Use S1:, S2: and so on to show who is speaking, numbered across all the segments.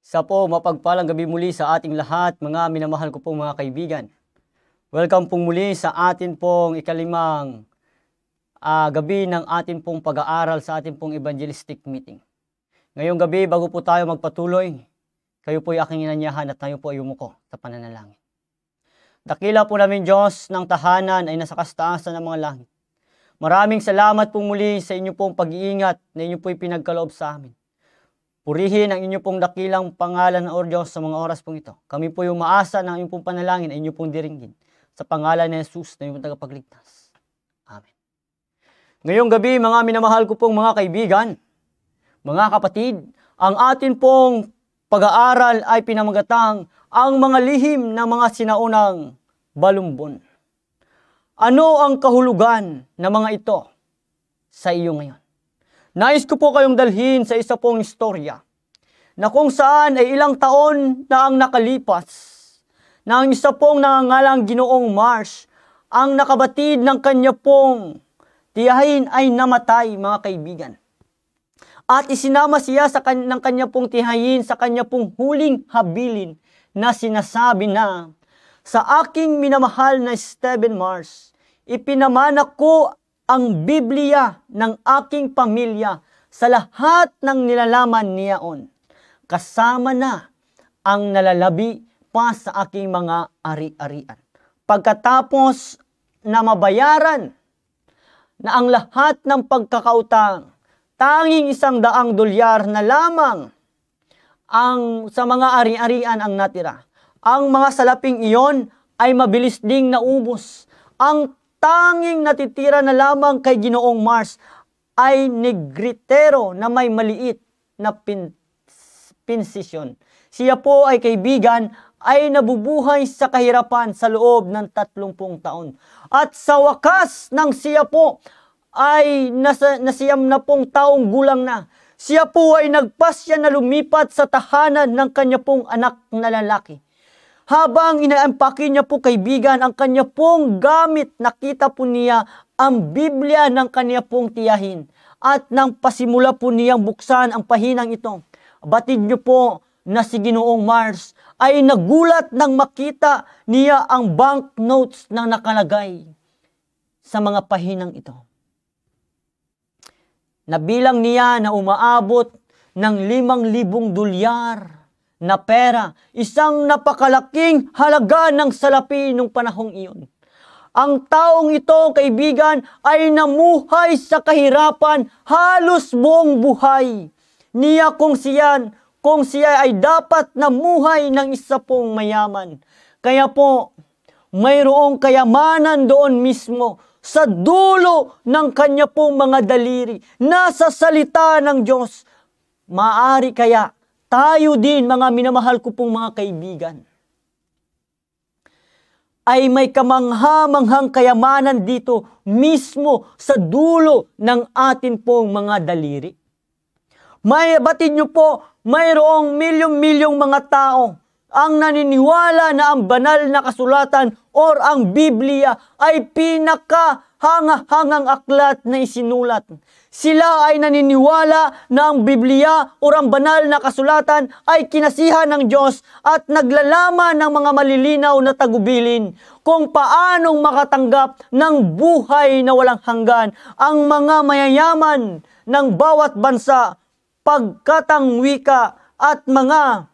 S1: Isa po, mapagpalang gabi muli sa ating lahat, mga minamahal ko pong mga kaibigan. Welcome pong muli sa atin pong ikalimang uh, gabi ng atin pong pag-aaral sa atin pong evangelistic meeting. Ngayong gabi, bago po tayo magpatuloy, kayo po'y aking inanyahan at tayo po ay umuko sa pananalangin. Dakila po namin Diyos ng tahanan ay nasa kastaasan ng mga langit. Maraming salamat po muli sa inyo pong pag-iingat na inyo po'y pinagkaloob sa amin. Purihin ang inyo pong dakilang pangalan o Diyos sa mga oras pong ito. Kami po yung maasa ng inyong pong panalangin ay inyo pong diringgin. Sa pangalan ni Jesus na inyong tagapagligtas. Amen. Ngayong gabi, mga minamahal ko pong mga kaibigan, mga kapatid, ang atin pong pag-aaral ay pinamagatang ang mga lihim ng mga sinaunang balumbon. Ano ang kahulugan ng mga ito sa iyo ngayon? Nais ko po kayong dalhin sa isa pong istorya na kung saan ay ilang taon na ang nakalipas na ang isa pong nangangalang ginoong Mars ang nakabatid ng kanya pong tiyahin ay namatay mga kaibigan. At isinama siya sa kan- ng kanya pong tiyahin sa kanya pong huling habilin na sinasabi na sa aking minamahal na Stephen Mars, ipinamana ko ang Biblia ng aking pamilya sa lahat ng nilalaman niyaon. Kasama na ang nalalabi pa sa aking mga ari-arian. Pagkatapos na mabayaran na ang lahat ng pagkakautang, tanging isang daang dolyar na lamang ang sa mga ari-arian ang natira. Ang mga salaping iyon ay mabilis ding naubos. Ang tanging natitira na lamang kay Ginoong Mars ay negritero na may maliit na pin pinsisyon. Siya po ay kaibigan ay nabubuhay sa kahirapan sa loob ng 30 taon. At sa wakas ng siya po ay nasa, nasiyam na pong taong gulang na. Siya po ay nagpasya na lumipat sa tahanan ng kanya pong anak na lalaki. Habang inaempake niya po kaibigan ang kanya pong gamit, nakita po niya ang Biblia ng kanya pong tiyahin. At nang pasimula po niyang buksan ang pahinang ito, batid niyo po na si Ginoong Mars ay nagulat nang makita niya ang banknotes na nakalagay sa mga pahinang ito. Nabilang niya na umaabot ng limang libong dolyar na pera, isang napakalaking halaga ng salapi nung panahong iyon. Ang taong ito, kaibigan, ay namuhay sa kahirapan halos buong buhay. Niya kung siyan, kung siya ay dapat namuhay ng isa pong mayaman. Kaya po, mayroong kayamanan doon mismo sa dulo ng kanya pong mga daliri, nasa salita ng Diyos. Maari kaya tayo din, mga minamahal ko pong mga kaibigan, ay may kamangha-manghang kayamanan dito mismo sa dulo ng atin pong mga daliri. May batid niyo po, mayroong milyong-milyong mga tao ang naniniwala na ang banal na kasulatan or ang Biblia ay pinaka hanga-hangang aklat na isinulat sila ay naniniwala na ang Biblia o ang banal na kasulatan ay kinasihan ng Diyos at naglalaman ng mga malilinaw na tagubilin kung paanong makatanggap ng buhay na walang hanggan ang mga mayayaman ng bawat bansa, pagkatang wika at mga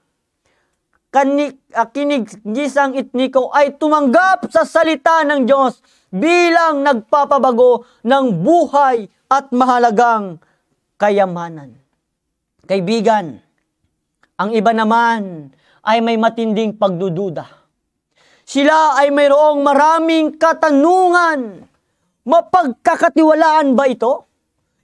S1: ah, kinigisang etniko ay tumanggap sa salita ng Diyos bilang nagpapabago ng buhay at mahalagang kayamanan. Kaibigan, ang iba naman ay may matinding pagdududa. Sila ay mayroong maraming katanungan. Mapagkakatiwalaan ba ito?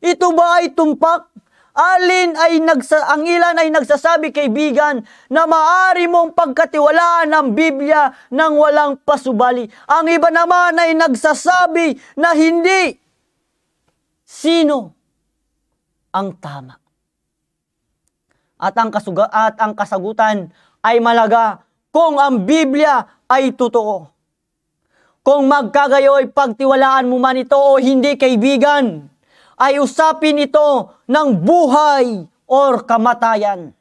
S1: Ito ba ay tumpak? Alin ay nagsa, ang ilan ay nagsasabi kay Bigan na maari mong pagkatiwalaan ang Biblia ng walang pasubali. Ang iba naman ay nagsasabi na hindi sino ang tama. At ang, kasuga, at ang kasagutan ay malaga kung ang Biblia ay totoo. Kung magkagayo'y pagtiwalaan mo man ito o hindi kaibigan, ay usapin ito ng buhay or kamatayan.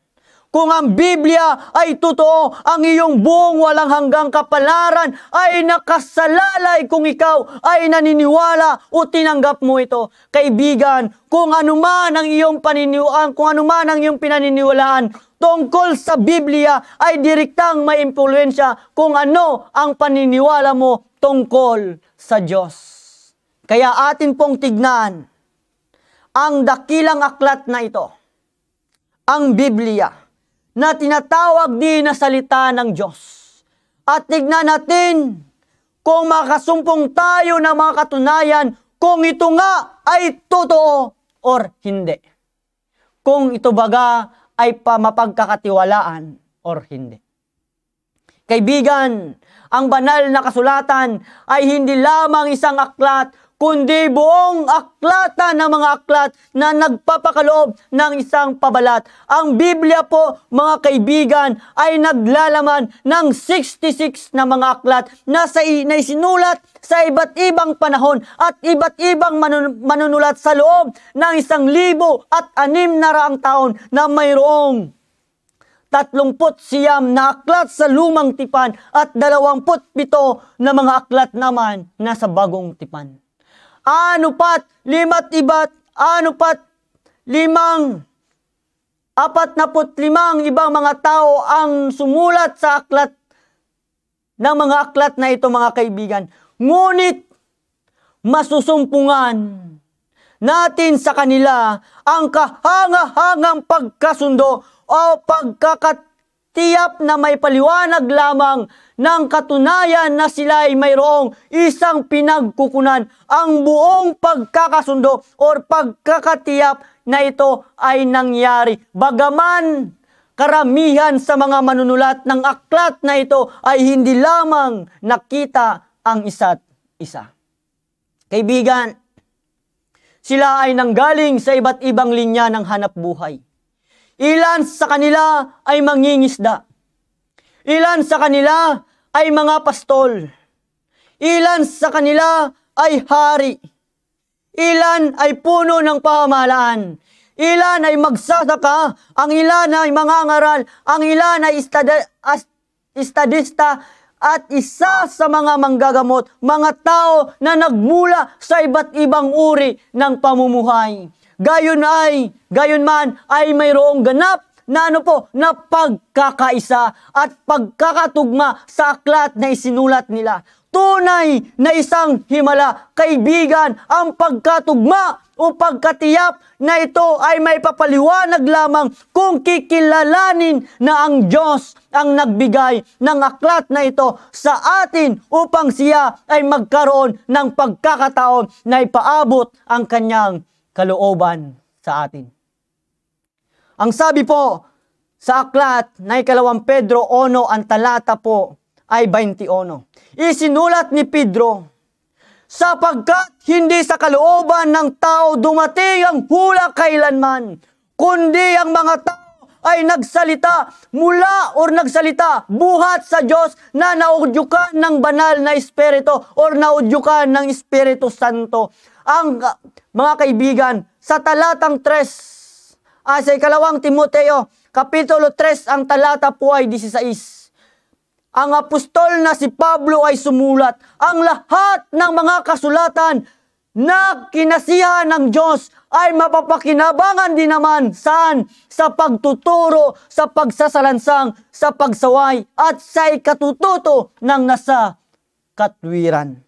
S1: Kung ang Biblia ay totoo, ang iyong buong walang hanggang kapalaran ay nakasalalay kung ikaw ay naniniwala o tinanggap mo ito. Kaibigan, kung anuman ang iyong paniniwalaan, kung anuman ang iyong pinaniniwalaan, tungkol sa Biblia ay direktang may impluensya kung ano ang paniniwala mo tungkol sa Diyos. Kaya atin pong tignan ang dakilang aklat na ito, ang Biblia na tinatawag din na salita ng Diyos. At tignan natin kung makasumpong tayo ng mga katunayan kung ito nga ay totoo or hindi. Kung ito baga ay pamapagkakatiwalaan or hindi. Kaibigan, ang banal na kasulatan ay hindi lamang isang aklat kundi buong aklata ng mga aklat na nagpapakaloob ng isang pabalat. Ang Biblia po, mga kaibigan, ay naglalaman ng 66 na mga aklat na, sa, na isinulat sa iba't ibang panahon at iba't ibang manun, manunulat sa loob ng isang libo at anim na raang taon na mayroong tatlumput siyam na aklat sa lumang tipan at dalawamput pito na mga aklat naman nasa bagong tipan anupat, limat ibat, anupat, limang, apat napot limang ibang mga tao ang sumulat sa aklat ng mga aklat na ito mga kaibigan. Ngunit masusumpungan natin sa kanila ang kahangahangang pagkasundo o pagkakat tiyap na may paliwanag lamang ng katunayan na sila ay mayroong isang pinagkukunan. Ang buong pagkakasundo or pagkakatiyap na ito ay nangyari. Bagaman karamihan sa mga manunulat ng aklat na ito ay hindi lamang nakita ang isa't isa. Kaibigan, sila ay nanggaling sa iba't ibang linya ng hanap buhay Ilan sa kanila ay mangingisda. Ilan sa kanila ay mga pastol. Ilan sa kanila ay hari. Ilan ay puno ng pamahalaan. Ilan ay magsasaka, ang ilan ay mga ngaral, ang ilan ay estadista at isa sa mga manggagamot, mga tao na nagmula sa iba't ibang uri ng pamumuhay gayon ay, gayon man ay mayroong ganap na ano po, na pagkakaisa at pagkakatugma sa aklat na isinulat nila. Tunay na isang himala, kaibigan, ang pagkatugma o pagkatiyap na ito ay may papaliwanag lamang kung kikilalanin na ang Diyos ang nagbigay ng aklat na ito sa atin upang siya ay magkaroon ng pagkakataon na ipaabot ang kanyang kalooban sa atin. Ang sabi po sa aklat na ikalawang Pedro Ono, ang talata po ay 21. Isinulat ni Pedro, sapagkat hindi sa kalooban ng tao dumating ang hula kailanman, kundi ang mga tao ay nagsalita mula or nagsalita buhat sa Diyos na naudyukan ng banal na Espiritu or naudyukan ng Espiritu Santo ang ah, mga kaibigan sa talatang 3. Ah, sa ikalawang Timoteo, Kapitulo 3, ang talata po ay 16. Ang apostol na si Pablo ay sumulat ang lahat ng mga kasulatan na kinasihan ng Diyos ay mapapakinabangan din naman saan? Sa pagtuturo, sa pagsasalansang, sa pagsaway at sa ikatututo ng nasa katwiran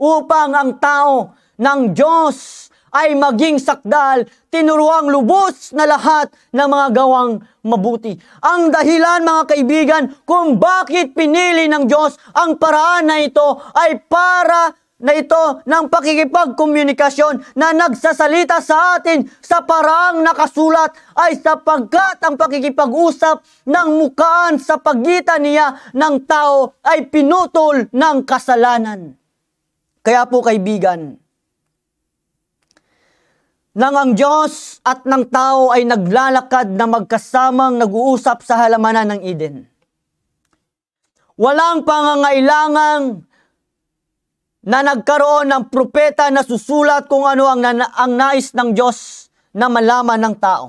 S1: upang ang tao ng Diyos ay maging sakdal, tinuruang lubos na lahat ng mga gawang mabuti. Ang dahilan mga kaibigan kung bakit pinili ng Diyos ang paraan na ito ay para na ito ng pakikipagkomunikasyon na nagsasalita sa atin sa paraang nakasulat ay sapagkat ang pakikipag-usap ng mukaan sa pagitan niya ng tao ay pinutol ng kasalanan. Kaya po kaibigan, nang ang Diyos at ng tao ay naglalakad na magkasamang nag-uusap sa halamanan ng Eden. Walang pangangailangan na nagkaroon ng propeta na susulat kung ano ang, na- ang nais ng Diyos na malaman ng tao.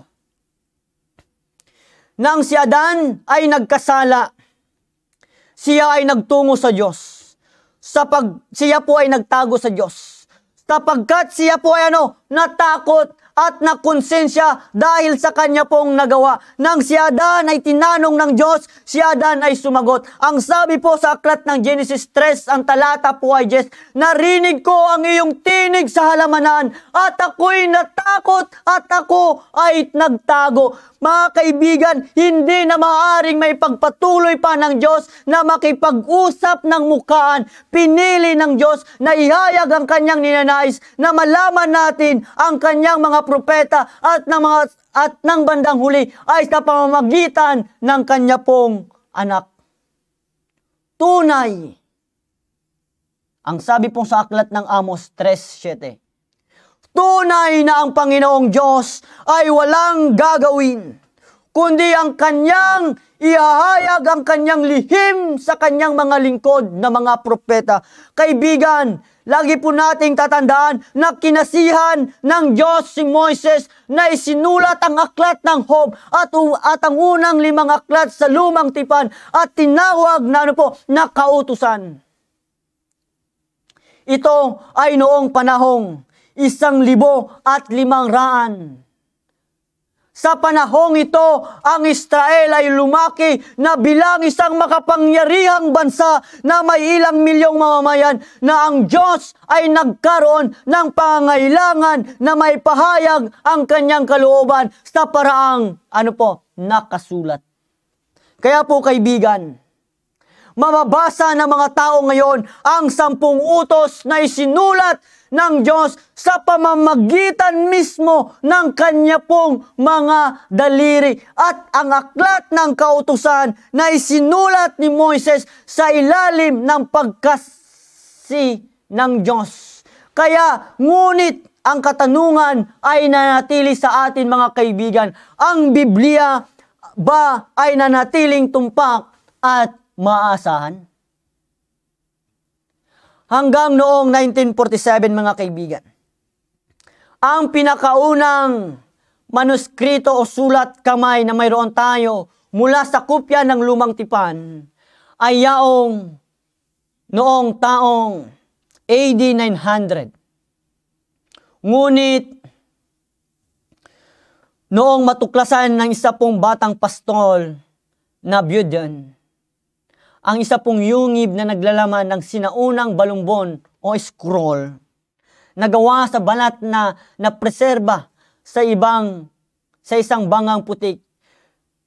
S1: Nang si Adan ay nagkasala, siya ay nagtungo sa Diyos sapag siya po ay nagtago sa Diyos. Sapagkat siya po ay ano, natakot at nakonsensya dahil sa kanya pong nagawa. Nang si Adan ay tinanong ng Diyos, si Adan ay sumagot. Ang sabi po sa aklat ng Genesis 3, ang talata po ay Jess, Narinig ko ang iyong tinig sa halamanan at ako'y natakot at ako ay nagtago. Mga kaibigan, hindi na maaring may pagpatuloy pa ng Diyos na makipag-usap ng mukaan. Pinili ng Diyos na ihayag ang kanyang ninanais na malaman natin ang kanyang mga propeta at ng mga at ng bandang huli ay sa pamamagitan ng kanya pong anak. Tunay. Ang sabi pong sa aklat ng Amos 3.7 Tunay na ang Panginoong Diyos ay walang gagawin, kundi ang kanyang ihahayag ang kanyang lihim sa kanyang mga lingkod na mga propeta. Kaibigan, lagi po nating tatandaan na kinasihan ng Diyos si Moises na isinulat ang aklat ng Hob at, at ang unang limang aklat sa lumang tipan at tinawag na ano po, na kautusan. Ito ay noong panahong isang libo at limang raan. Sa panahong ito, ang Israel ay lumaki na bilang isang makapangyarihang bansa na may ilang milyong mamamayan na ang Diyos ay nagkaroon ng pangailangan na may pahayag ang kanyang kalooban sa paraang, ano po, nakasulat. Kaya po kaibigan, mababasa ng mga tao ngayon ang sampung utos na isinulat ng Diyos sa pamamagitan mismo ng kanya pong mga daliri at ang aklat ng kautusan na isinulat ni Moises sa ilalim ng pagkasi ng Diyos. Kaya ngunit ang katanungan ay nanatili sa atin mga kaibigan. Ang Biblia ba ay nanatiling tumpak at maaasahan. Hanggang noong 1947 mga kaibigan, ang pinakaunang manuskrito o sulat kamay na mayroon tayo mula sa kopya ng lumang tipan ay yaong noong taong AD 900. Ngunit noong matuklasan ng isa pong batang pastol na Buden, ang isa pong yungib na naglalaman ng sinaunang balumbon o scroll na gawa sa balat na napreserba sa ibang sa isang bangang putik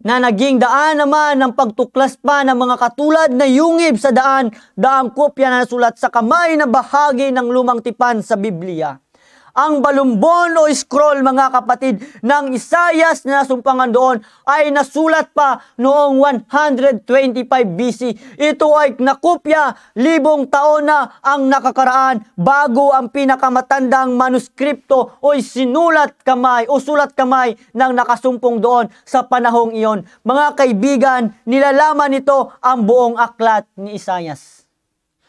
S1: na naging daan naman ng pagtuklas pa ng mga katulad na yungib sa daan, daang kopya na sulat sa kamay na bahagi ng lumang tipan sa Biblia ang balumbon o scroll mga kapatid ng Isayas na nasumpangan doon ay nasulat pa noong 125 BC. Ito ay nakopya libong taon na ang nakakaraan bago ang pinakamatandang manuskripto o sinulat kamay o sulat kamay ng nakasumpong doon sa panahong iyon. Mga kaibigan, nilalaman nito ang buong aklat ni Isayas.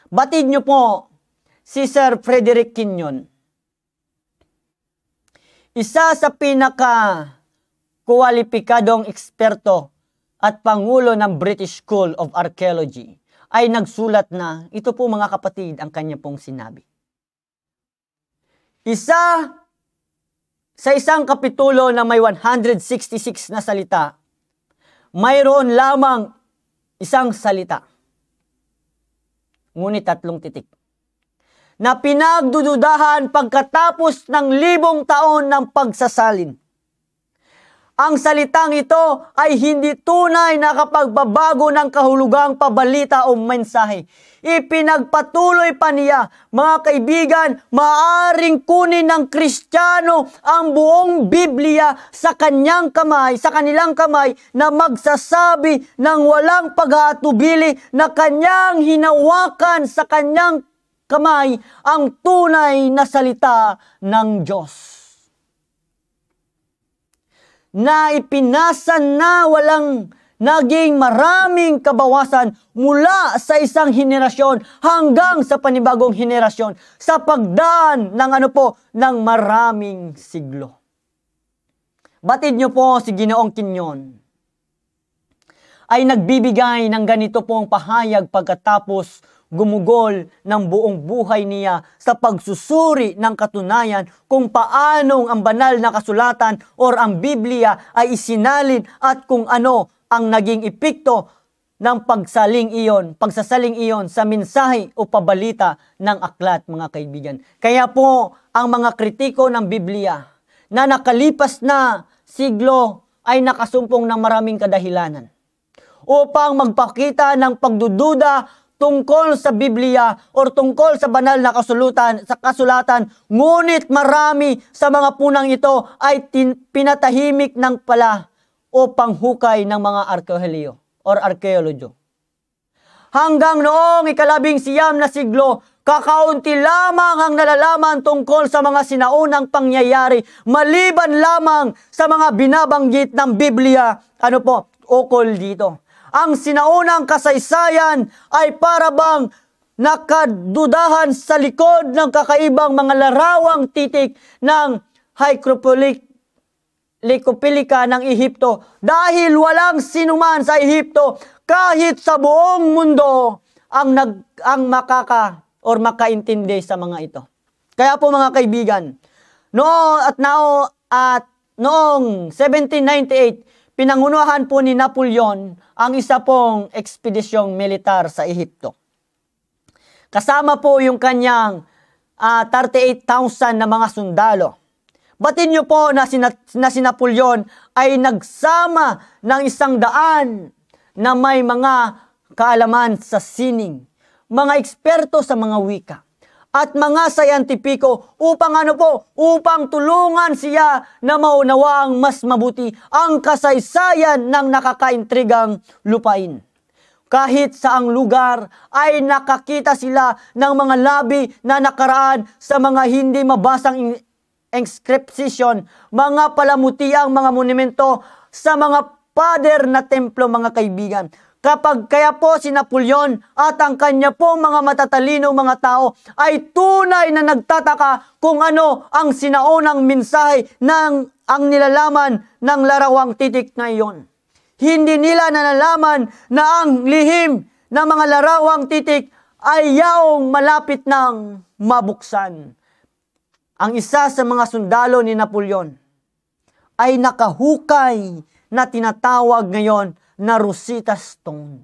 S1: Batid niyo po si Sir Frederick Kinyon isa sa pinaka kwalipikadong eksperto at pangulo ng British School of Archaeology ay nagsulat na ito po mga kapatid ang kanya pong sinabi. Isa sa isang kapitulo na may 166 na salita, mayroon lamang isang salita. Ngunit tatlong titik na pinagdududahan pagkatapos ng libong taon ng pagsasalin. Ang salitang ito ay hindi tunay na kapagbabago ng kahulugang pabalita o mensahe. Ipinagpatuloy pa niya, mga kaibigan, maaring kunin ng Kristiyano ang buong Biblia sa kanyang kamay, sa kanilang kamay na magsasabi ng walang pag-aatubili na kanyang hinawakan sa kanyang kamay ang tunay na salita ng Diyos. Na ipinasa na walang naging maraming kabawasan mula sa isang henerasyon hanggang sa panibagong henerasyon sa pagdaan ng ano po, ng maraming siglo. Batid niyo po si Ginoong Kinyon ay nagbibigay ng ganito pong pahayag pagkatapos gumugol ng buong buhay niya sa pagsusuri ng katunayan kung paanong ang banal na kasulatan or ang Biblia ay isinalin at kung ano ang naging epekto ng pagsaling iyon, pagsasaling iyon sa mensahe o pabalita ng aklat mga kaibigan. Kaya po ang mga kritiko ng Biblia na nakalipas na siglo ay nakasumpong ng maraming kadahilanan upang magpakita ng pagdududa tungkol sa Biblia or tungkol sa banal na kasulutan, sa kasulatan. Ngunit marami sa mga punang ito ay tin, pinatahimik ng pala o panghukay ng mga arkeolyo or arkeologyo. Hanggang noong ikalabing siyam na siglo, kakaunti lamang ang nalalaman tungkol sa mga sinaunang pangyayari maliban lamang sa mga binabanggit ng Biblia. Ano po? Ukol dito ang sinaunang kasaysayan ay para bang nakadudahan sa likod ng kakaibang mga larawang titik ng hydroponic likopilika ng Ehipto dahil walang sinuman sa Ehipto kahit sa buong mundo ang nag ang makaka or makaintindi sa mga ito. Kaya po mga kaibigan, no at now at noong 1798 Pinangunahan po ni Napoleon ang isa pong ekspedisyong militar sa Ehipto. Kasama po yung kanyang uh, ah, 38,000 na mga sundalo. Batin nyo po na si, na si Napoleon ay nagsama ng isang daan na may mga kaalaman sa sining, mga eksperto sa mga wika at mga sayantipiko upang ano po, upang tulungan siya na ang mas mabuti ang kasaysayan ng nakakaintrigang lupain. Kahit saang lugar ay nakakita sila ng mga labi na nakaraan sa mga hindi mabasang inscription, mga palamuti ang mga monumento sa mga pader na templo mga kaibigan. Kapag kaya po si Napoleon at ang kanya po mga matatalinong mga tao ay tunay na nagtataka kung ano ang sinaunang mensahe ng ang nilalaman ng larawang titik na iyon. Hindi nila nalalaman na ang lihim na mga larawang titik ay yaong malapit ng mabuksan. Ang isa sa mga sundalo ni Napoleon ay nakahukay na tinatawag ngayon na Rosita Stone.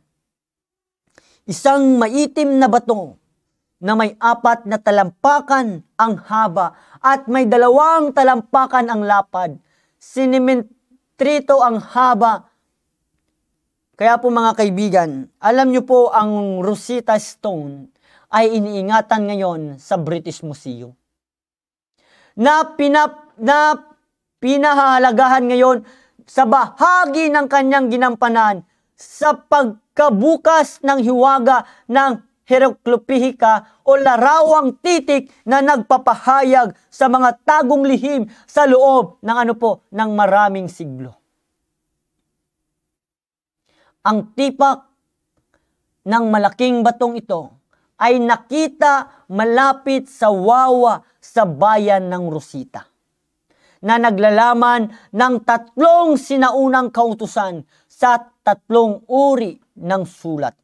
S1: Isang maitim na bato na may apat na talampakan ang haba at may dalawang talampakan ang lapad. Sinimentrito ang haba. Kaya po mga kaibigan, alam nyo po ang Rosita Stone ay iniingatan ngayon sa British Museum. Na, pinap, na pinahalagahan ngayon sa bahagi ng kanyang ginampanan sa pagkabukas ng hiwaga ng Hieroglipika o larawang titik na nagpapahayag sa mga tagong lihim sa loob ng ano po ng maraming siglo. Ang tipak ng malaking batong ito ay nakita malapit sa wawa sa bayan ng Rosita na naglalaman ng tatlong sinaunang kautusan sa tatlong uri ng sulat.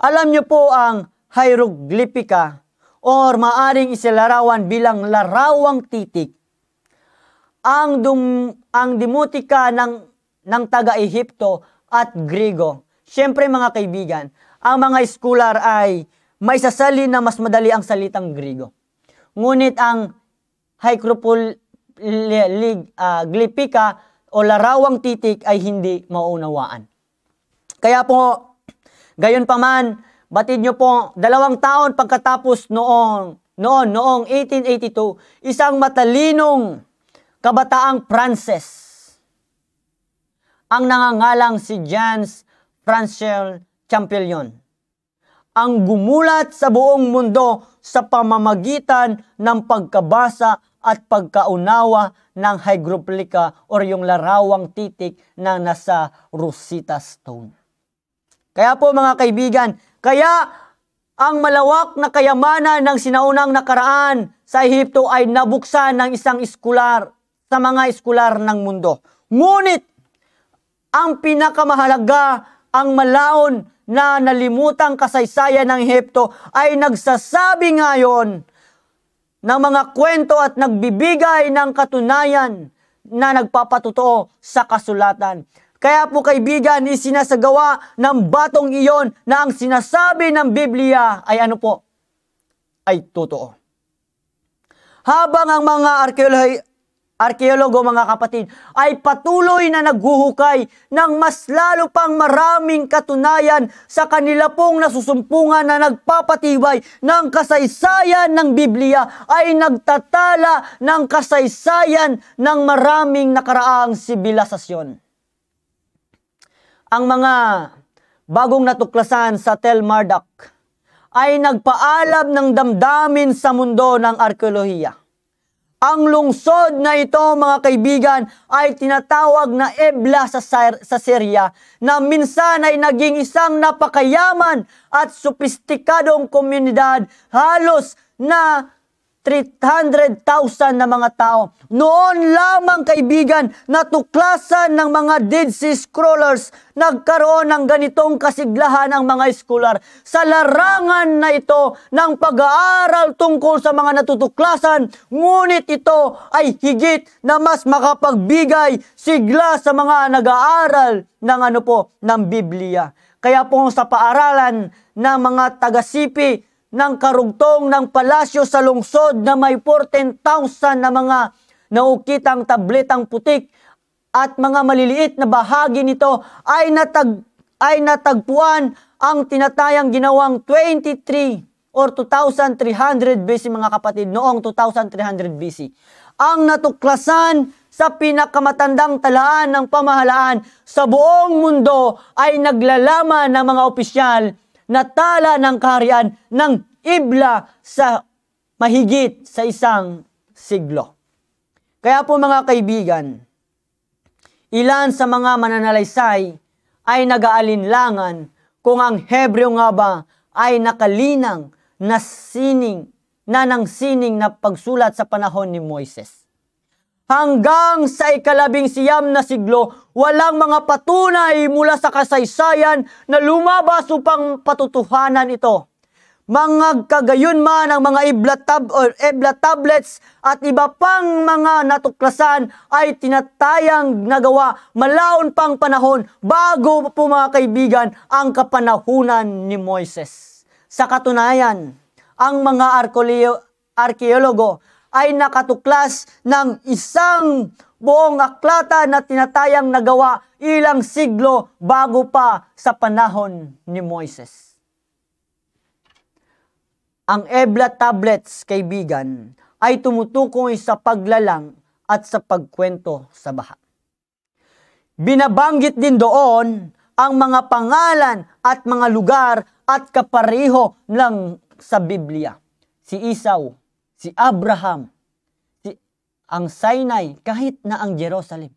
S1: Alam niyo po ang hieroglyphica or maaring isilarawan bilang larawang titik. Ang, dum, ang demotika ng, ng taga-Ehipto at Grego. Siyempre mga kaibigan, ang mga scholar ay may sasali na mas madali ang salitang Grego. Ngunit ang Hieroglyphica uh, glipika o larawang titik ay hindi maunawaan. Kaya po, gayon pa man, batid nyo po, dalawang taon pagkatapos noong, noon, noong 1882, isang matalinong kabataang Frances ang nangangalang si Jans Francel Champillion ang gumulat sa buong mundo sa pamamagitan ng pagkabasa at pagkaunawa ng hydroplika or yung larawang titik na nasa Rosita Stone. Kaya po mga kaibigan, kaya ang malawak na kayamanan ng sinaunang nakaraan sa Ehipto ay nabuksan ng isang eskular sa mga eskular ng mundo. Ngunit ang pinakamahalaga, ang malaon na nalimutang kasaysayan ng Ehipto ay nagsasabi ngayon ng mga kwento at nagbibigay ng katunayan na nagpapatutuo sa kasulatan. Kaya po kaibigan, isinasagawa ng batong iyon na ang sinasabi ng Biblia ay ano po? Ay totoo. Habang ang mga arkeolohi- arkeologo mga kapatid, ay patuloy na naghuhukay ng mas lalo pang maraming katunayan sa kanila pong nasusumpungan na nagpapatibay ng kasaysayan ng Biblia ay nagtatala ng kasaysayan ng maraming nakaraang sibilisasyon. Ang mga bagong natuklasan sa Tel Marduk ay nagpaalam ng damdamin sa mundo ng arkeolohiya ang lungsod na ito mga kaibigan ay tinatawag na Ebla sa, sa Syria na minsan ay naging isang napakayaman at sopistikadong komunidad halos na 300,000 na mga tao. Noon lamang kaibigan, natuklasan ng mga Dead Scrollers, nagkaroon ng ganitong kasiglahan ang mga eskular. Sa larangan na ito ng pag-aaral tungkol sa mga natutuklasan, ngunit ito ay higit na mas makapagbigay sigla sa mga nag-aaral ng ano po, ng Biblia. Kaya po sa paaralan ng mga tagasipi ng karugtong ng palasyo sa lungsod na may 14,000 na mga naukitang tabletang putik at mga maliliit na bahagi nito ay, natag, ay natagpuan ang tinatayang ginawang 23 or 2,300 BC mga kapatid noong 2,300 BC. Ang natuklasan sa pinakamatandang talaan ng pamahalaan sa buong mundo ay naglalaman ng mga opisyal natala ng kaharian ng Ibla sa mahigit sa isang siglo. Kaya po mga kaibigan, ilan sa mga mananalaysay ay nag-aalinlangan kung ang Hebreo nga ba ay nakalinang na sining na nang sining na pagsulat sa panahon ni Moises hanggang sa ikalabing siyam na siglo, walang mga patunay mula sa kasaysayan na lumabas upang patutuhanan ito. Mga kagayon man ang mga Ebla, tab- or Ebla tablets at iba pang mga natuklasan ay tinatayang nagawa malaon pang panahon bago po mga kaibigan ang kapanahunan ni Moises. Sa katunayan, ang mga arkeologo ay nakatuklas ng isang buong aklata na tinatayang nagawa ilang siglo bago pa sa panahon ni Moises. Ang Ebla Tablets, kaibigan, ay tumutukoy sa paglalang at sa pagkwento sa baha. Binabanggit din doon ang mga pangalan at mga lugar at kapareho ng sa Biblia. Si Isaw, si Abraham, si ang Sinai, kahit na ang Jerusalem.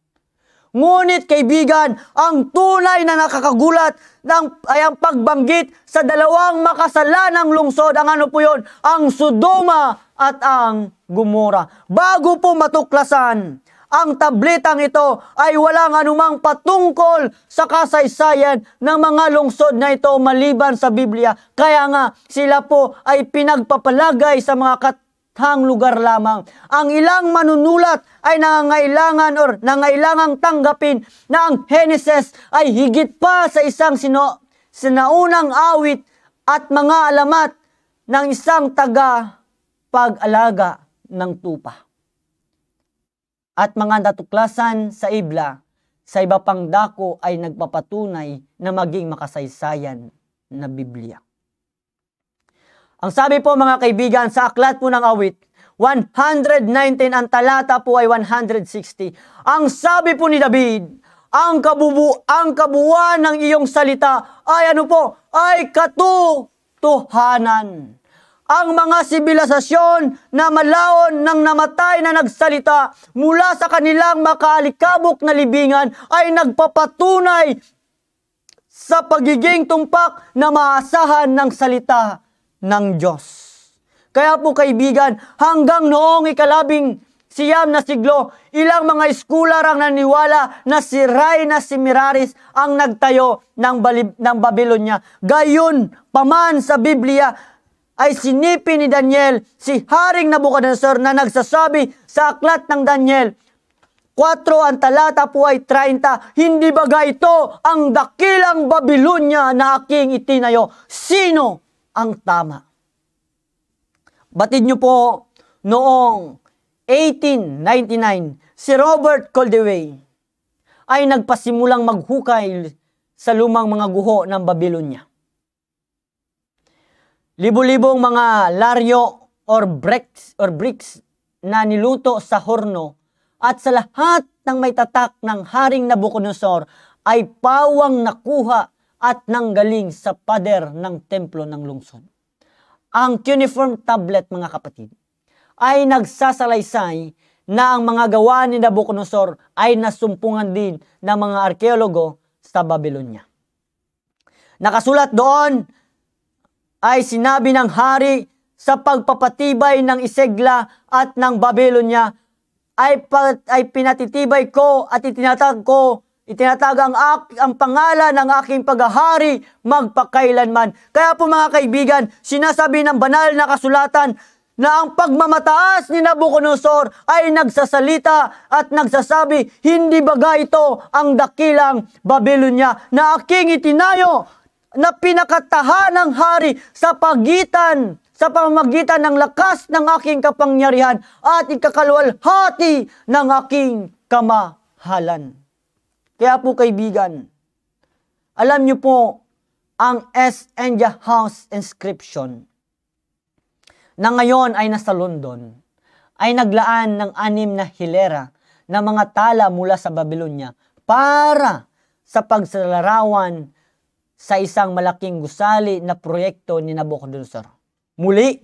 S1: Ngunit kaibigan, ang tunay na nakakagulat ng, ay ang pagbanggit sa dalawang makasalanang lungsod. Ang ano po yun? Ang Sodoma at ang Gomora. Bago po matuklasan, ang tabletang ito ay walang anumang patungkol sa kasaysayan ng mga lungsod na ito maliban sa Biblia. Kaya nga sila po ay pinagpapalagay sa mga kat tang lugar lamang. Ang ilang manunulat ay nangangailangan or nangailangang tanggapin na ang Henesis ay higit pa sa isang sino, sinaunang awit at mga alamat ng isang taga pag-alaga ng tupa. At mga natuklasan sa ibla sa iba pang dako ay nagpapatunay na maging makasaysayan na Biblia. Ang sabi po mga kaibigan sa aklat po ng awit, 119 ang talata po ay 160. Ang sabi po ni David, ang kabubu ang kabuuan ng iyong salita ay ano po? Ay katotohanan. Ang mga sibilisasyon na malaon ng namatay na nagsalita mula sa kanilang makaalikabok na libingan ay nagpapatunay sa pagiging tumpak na maasahan ng salita ng Diyos. Kaya po kaibigan, hanggang noong ikalabing siyam na siglo, ilang mga eskular ang naniwala na si Raina Simiraris ang nagtayo ng, Balib- ng Babylonia. Gayon, paman sa Biblia, ay sinipi ni Daniel si Haring Nabucodonosor na nagsasabi sa aklat ng Daniel, 4 ang talata po ay 30, hindi ba ito ang dakilang Babylonia na aking itinayo? Sino ang tama. Batid niyo po noong 1899, si Robert Coldeway ay nagpasimulang maghukay sa lumang mga guho ng Babylonia. Libo-libong mga laryo or bricks, or bricks na niluto sa horno at sa lahat ng may tatak ng Haring Nabucodonosor ay pawang nakuha at galing sa pader ng templo ng lungsod. Ang cuneiform tablet mga kapatid ay nagsasalaysay na ang mga gawa ni Nabucodonosor ay nasumpungan din ng mga arkeologo sa Babylonia. Nakasulat doon ay sinabi ng hari sa pagpapatibay ng Isegla at ng Babylonia ay, pa, ay pinatitibay ko at itinatag ko Itinatag ang, ang pangalan ng aking paghahari magpakailanman. Kaya po mga kaibigan, sinasabi ng banal na kasulatan na ang pagmamataas ni Nabucodonosor ay nagsasalita at nagsasabi, hindi baga ito ang dakilang Babylonia na aking itinayo na pinakatahan ng hari sa pagitan sa pamamagitan ng lakas ng aking kapangyarihan at ikakaluwalhati ng aking kamahalan. Kaya po kaibigan, alam niyo po ang S. Enja House inscription na ngayon ay nasa London ay naglaan ng anim na hilera na mga tala mula sa Babylonia para sa pagsalarawan sa isang malaking gusali na proyekto ni Nabucodonosor. Muli,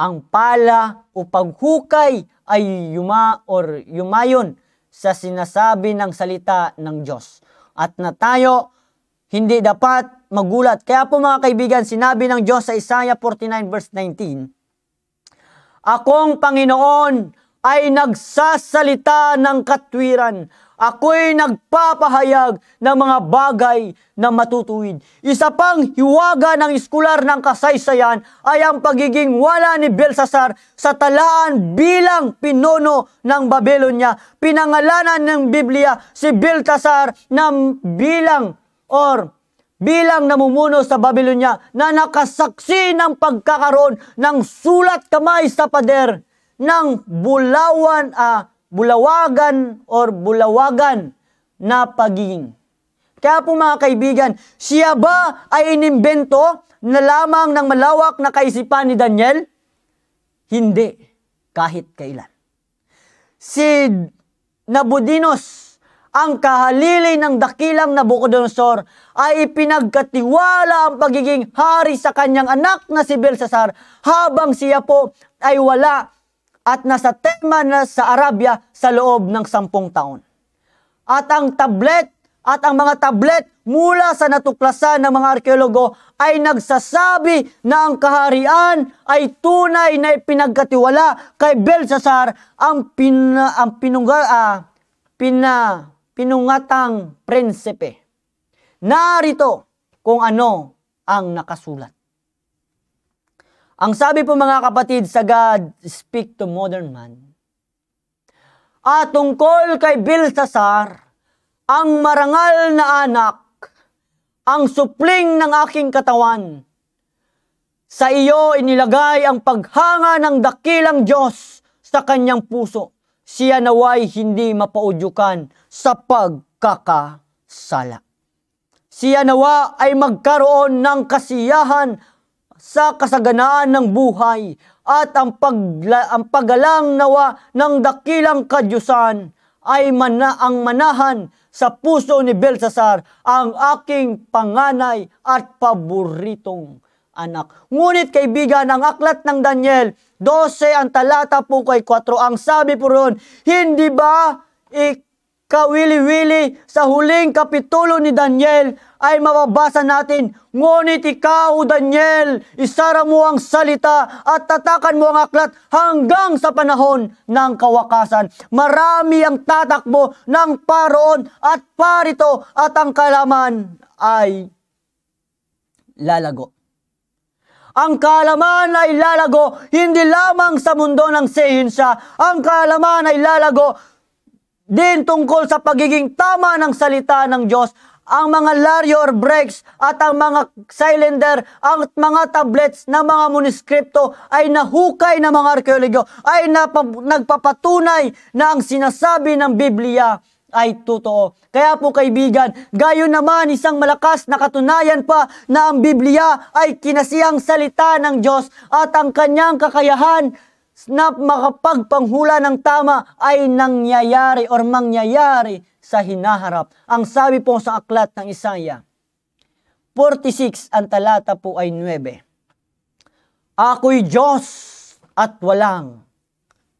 S1: ang pala o paghukay ay yuma or yumayon sa sinasabi ng salita ng Diyos. At na tayo hindi dapat magulat. Kaya po mga kaibigan, sinabi ng Diyos sa Isaiah 49 verse 19, Akong Panginoon ay nagsasalita ng katwiran ako'y nagpapahayag ng mga bagay na matutuwid. Isa pang hiwaga ng eskular ng kasaysayan ay ang pagiging wala ni Belsasar sa talaan bilang pinuno ng Babylonia. Pinangalanan ng Biblia si Beltasar na bilang or bilang namumuno sa Babylonia na nakasaksi ng pagkakaroon ng sulat kamay sa pader ng Bulawan a uh, bulawagan or bulawagan na pagiging. Kaya po mga kaibigan, siya ba ay inimbento na lamang ng malawak na kaisipan ni Daniel? Hindi, kahit kailan. Si Nabudinos, ang kahalili ng dakilang Nabucodonosor ay ipinagkatiwala ang pagiging hari sa kanyang anak na si Belsasar habang siya po ay wala at nasa tema na sa Arabia sa loob ng sampung taon. At ang tablet at ang mga tablet mula sa natuklasan ng mga arkeologo ay nagsasabi na ang kaharian ay tunay na ipinagkatiwala kay Belshazzar ang pina, ang pinungga, ah, pina, pinungatang prinsipe. Narito kung ano ang nakasulat. Ang sabi po mga kapatid sa God, speak to modern man. At tungkol kay Belsasar, ang marangal na anak, ang supling ng aking katawan, sa iyo inilagay ang paghanga ng dakilang Diyos sa kanyang puso. Siya naway hindi mapaudyukan sa pagkakasala. Siya nawa ay magkaroon ng kasiyahan sa kasaganaan ng buhay at ang, pagla, ang pagalang nawa ng dakilang kadyusan ay mana, ang manahan sa puso ni Belsasar ang aking panganay at paboritong anak. Ngunit kaibigan, ang aklat ng Daniel 12 ang talata po kay 4 ang sabi po roon, hindi ba ik kawili-wili sa huling kapitulo ni Daniel ay mababasa natin, Ngunit ikaw, Daniel, isara mo ang salita at tatakan mo ang aklat hanggang sa panahon ng kawakasan. Marami ang tatakbo ng paroon at parito at ang kalaman ay lalago. Ang kalaman ay lalago hindi lamang sa mundo ng sehensya. Ang kalaman ay lalago din tungkol sa pagiging tama ng salita ng Diyos ang mga laryo or breaks at ang mga cylinder, ang mga tablets na mga manuskripto ay nahukay ng mga arkeologo, ay napap- nagpapatunay na ang sinasabi ng Biblia ay totoo. Kaya po kaibigan, gayon naman isang malakas na katunayan pa na ang Biblia ay kinasiyang salita ng Diyos at ang kanyang kakayahan na makapagpanghula ng tama ay nangyayari or mangyayari sa hinaharap. Ang sabi po sa aklat ng Isaya, 46 ang talata po ay 9. Ako'y Diyos at walang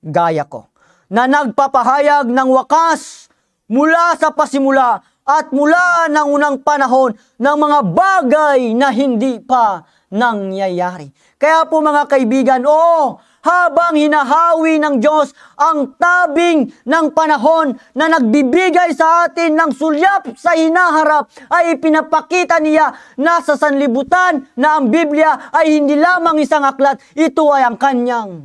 S1: gaya ko na nagpapahayag ng wakas mula sa pasimula at mula ng unang panahon ng mga bagay na hindi pa nangyayari. Kaya po mga kaibigan, oh, habang hinahawi ng Diyos ang tabing ng panahon na nagbibigay sa atin ng sulyap sa hinaharap ay ipinapakita niya na sa sanlibutan na ang Biblia ay hindi lamang isang aklat, ito ay ang kanyang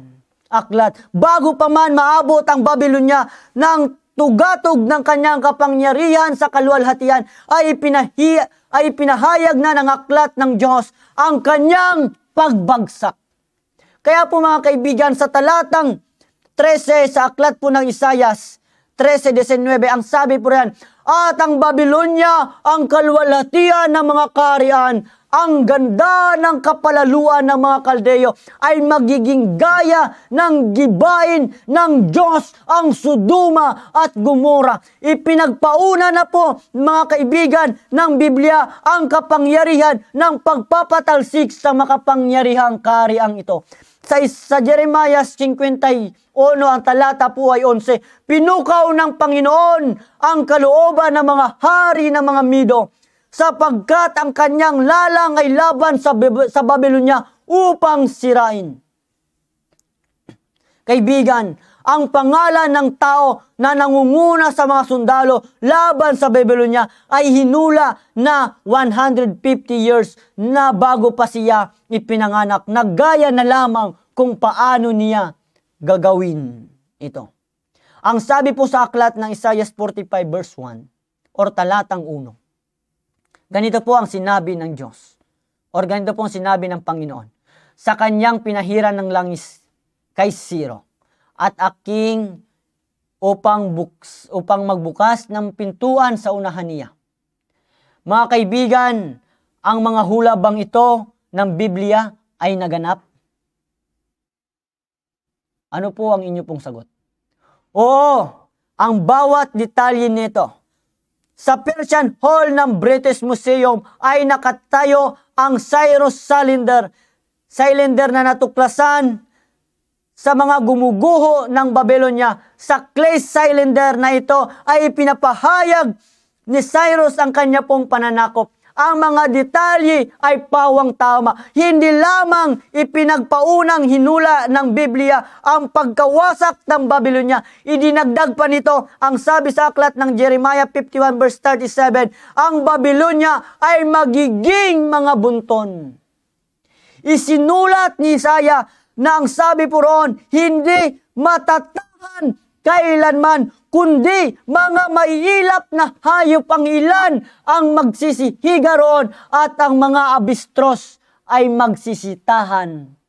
S1: aklat. Bago pa man maabot ang Babylonia ng tugatog ng kanyang kapangyarihan sa kaluwalhatian ay, pinahi, ay pinahayag na ng aklat ng Diyos ang kanyang pagbagsak. Kaya po mga kaibigan, sa talatang 13 sa aklat po ng Isayas, 13.19, ang sabi po yan, At ang Babylonia, ang kalwalatian ng mga karian, ang ganda ng kapalaluan ng mga kaldeyo ay magiging gaya ng gibain ng Diyos ang Suduma at Gomora. Ipinagpauna na po mga kaibigan ng Biblia ang kapangyarihan ng pagpapatalsik sa makapangyarihang kariang ito. Sa, sa Jeremiah 51, ang talata po ay 11, Pinukaw ng Panginoon ang kalooban ng mga hari ng mga Mido, sapagkat ang kanyang lalang ay laban sa, sa Babylonia upang sirain. Kaibigan, ang pangalan ng tao na nangunguna sa mga sundalo laban sa Babylonia ay hinula na 150 years na bago pa siya ipinanganak na gaya na lamang kung paano niya gagawin ito. Ang sabi po sa aklat ng Isaiah 45 verse 1 or talatang 1. Ganito po ang sinabi ng Diyos or ganito po ang sinabi ng Panginoon sa kanyang pinahiran ng langis kay Siro at aking upang buks, upang magbukas ng pintuan sa unahan niya. Mga kaibigan, ang mga hula bang ito ng Biblia ay naganap? Ano po ang inyo pong sagot? Oo, ang bawat detalye nito. Sa Persian Hall ng British Museum ay nakatayo ang Cyrus cylinder, cylinder na natuklasan sa mga gumuguho ng Babylonia. Sa clay cylinder na ito ay pinapahayag ni Cyrus ang kanya pong pananakop. Ang mga detalye ay pawang tama. Hindi lamang ipinagpaunang hinula ng Biblia ang pagkawasak ng Babylonia. Idinagdag pa nito ang sabi sa aklat ng Jeremiah 51 verse 37, ang Babylonia ay magiging mga bunton. Isinulat ni Isaiah na ang sabi po roon, hindi matatahan kailanman, kundi mga maiilap na hayop ang ilan ang magsisihiga roon at ang mga abistros ay magsisitahan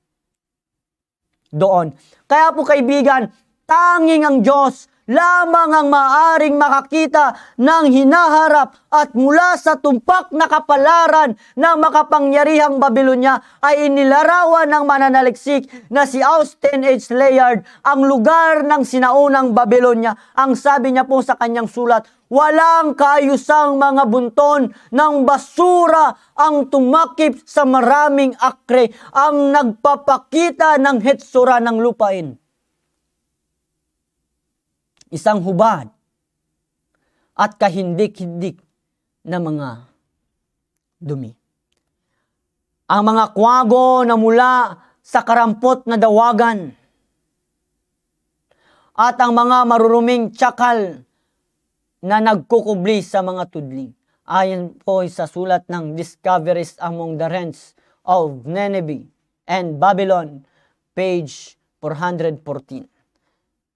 S1: doon. Kaya po kaibigan, tanging ang Diyos lamang ang maaring makakita ng hinaharap at mula sa tumpak na kapalaran ng makapangyarihang Babylonia ay inilarawan ng mananaliksik na si Austin H. Layard ang lugar ng sinaunang Babylonia. Ang sabi niya po sa kanyang sulat, walang kaayusang mga bunton ng basura ang tumakip sa maraming akre ang nagpapakita ng hetsura ng lupain isang hubad at kahindik-hindik na mga dumi. Ang mga kwago na mula sa karampot na dawagan at ang mga maruruming tsakal na nagkukubli sa mga tudling. Ayon po sa sulat ng Discoveries Among the Rents of Nineveh and Babylon, page 414.